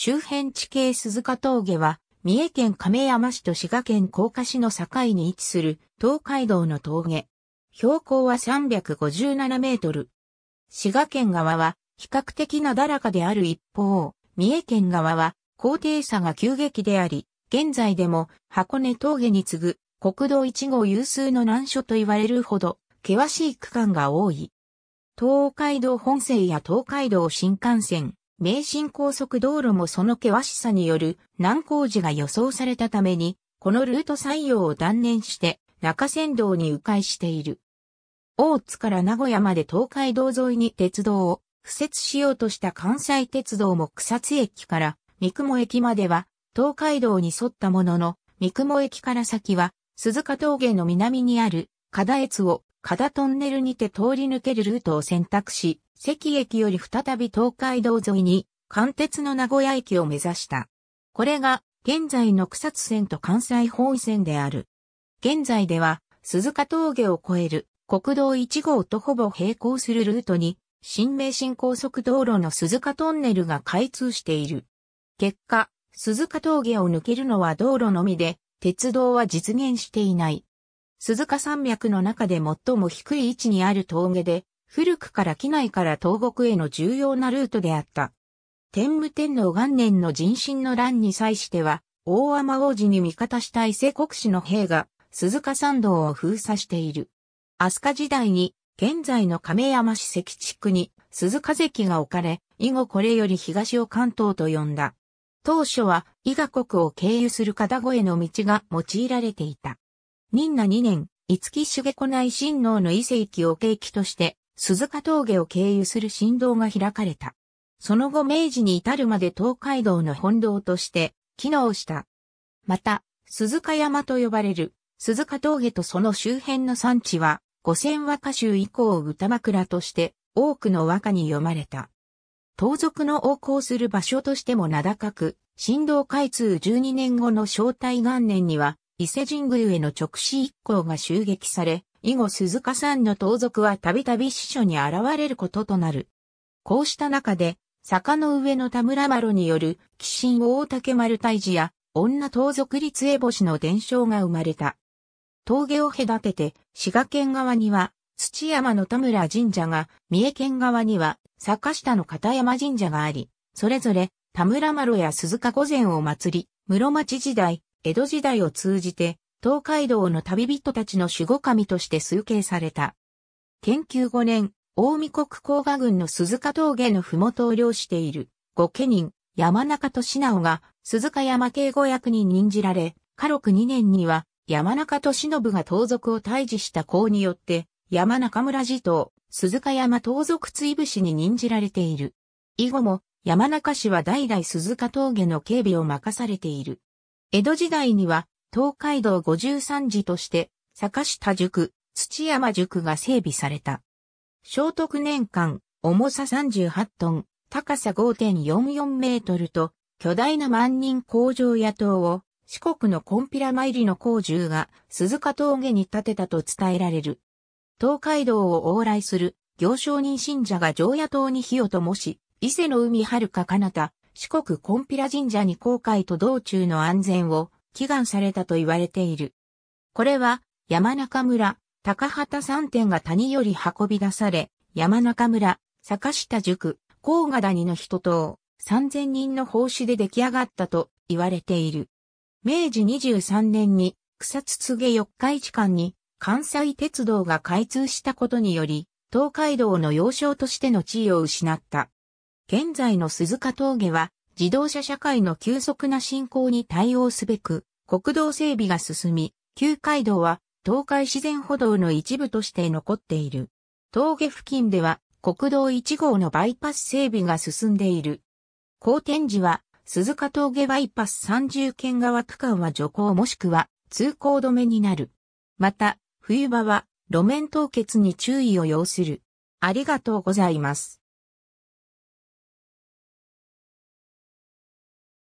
周辺地形鈴鹿峠は、三重県亀山市と滋賀県甲賀市の境に位置する東海道の峠。標高は357メートル。滋賀県側は比較的なだらかである一方、三重県側は高低差が急激であり、現在でも箱根峠に次ぐ国道1号有数の難所と言われるほど険しい区間が多い。東海道本線や東海道新幹線、名神高速道路もその険しさによる難工事が予想されたために、このルート採用を断念して中山道に迂回している。大津から名古屋まで東海道沿いに鉄道を敷設しようとした関西鉄道も草津駅から三雲駅までは東海道に沿ったものの、三雲駅から先は鈴鹿峠の南にある加田越を加田トンネルにて通り抜けるルートを選択し、関駅より再び東海道沿いに、貫鉄の名古屋駅を目指した。これが、現在の草津線と関西本線である。現在では、鈴鹿峠を越える国道1号とほぼ並行するルートに、新名神高速道路の鈴鹿トンネルが開通している。結果、鈴鹿峠を抜けるのは道路のみで、鉄道は実現していない。鈴鹿山脈の中で最も低い位置にある峠で、古くから機内から東国への重要なルートであった。天武天皇元年の人心の乱に際しては、大天王寺に味方した伊勢国士の兵が、鈴鹿山道を封鎖している。飛鳥時代に、現在の亀山市関地区に鈴鹿関が置かれ、以後これより東を関東と呼んだ。当初は伊賀国を経由する片越の道が用いられていた。任那2年、五木重子内親王の遺跡を契機として、鈴鹿峠を経由する振動が開かれた。その後明治に至るまで東海道の本堂として機能した。また、鈴鹿山と呼ばれる鈴鹿峠とその周辺の産地は、五千和歌集以降を歌枕として多くの和歌に読まれた。盗賊の横行する場所としても名高く、振動開通12年後の正体元年には、伊勢神宮への直視一行が襲撃され、以後鈴鹿さんの盗賊はたびたび死書に現れることとなる。こうした中で、坂の上の田村麻呂による、鬼神大竹丸退治や、女盗賊立江星の伝承が生まれた。峠を隔てて、滋賀県側には、土山の田村神社が、三重県側には、坂下の片山神社があり、それぞれ、田村麻呂や鈴鹿御前を祭り、室町時代、江戸時代を通じて、東海道の旅人たちの守護神として崇敬された。研究5年、大見国甲賀郡の鈴鹿峠の麓を漁している、御家人、山中俊直が、鈴鹿山警護役に任じられ、家禄2年には、山中俊信が盗賊を退治した功によって、山中村寺頭、鈴鹿山盗賊追武士に任じられている。以後も、山中氏は代々鈴鹿峠の警備を任されている。江戸時代には、東海道五十三寺として、坂下塾、土山塾が整備された。聖徳年間、重さ38トン、高さ5.44メートルと、巨大な万人工場野党を、四国のコンピラ参りの工獣が鈴鹿峠に建てたと伝えられる。東海道を往来する行商人信者が常夜島に火を灯し、伊勢の海遥か彼方、四国コンピラ神社に航海と道中の安全を祈願されたと言われている。これは山中村、高畑三点が谷より運び出され、山中村、坂下塾、甲賀谷の人等、三千人の奉仕で出来上がったと言われている。明治23年に草津柘四日市間に関西鉄道が開通したことにより、東海道の要衝としての地位を失った。現在の鈴鹿峠は自動車社会の急速な進行に対応すべく、国道整備が進み、旧街道は東海自然歩道の一部として残っている。峠付近では国道1号のバイパス整備が進んでいる。高天時は鈴鹿峠バイパス30県側区間は徐行もしくは通行止めになる。また、冬場は路面凍結に注意を要する。ありがとうございます。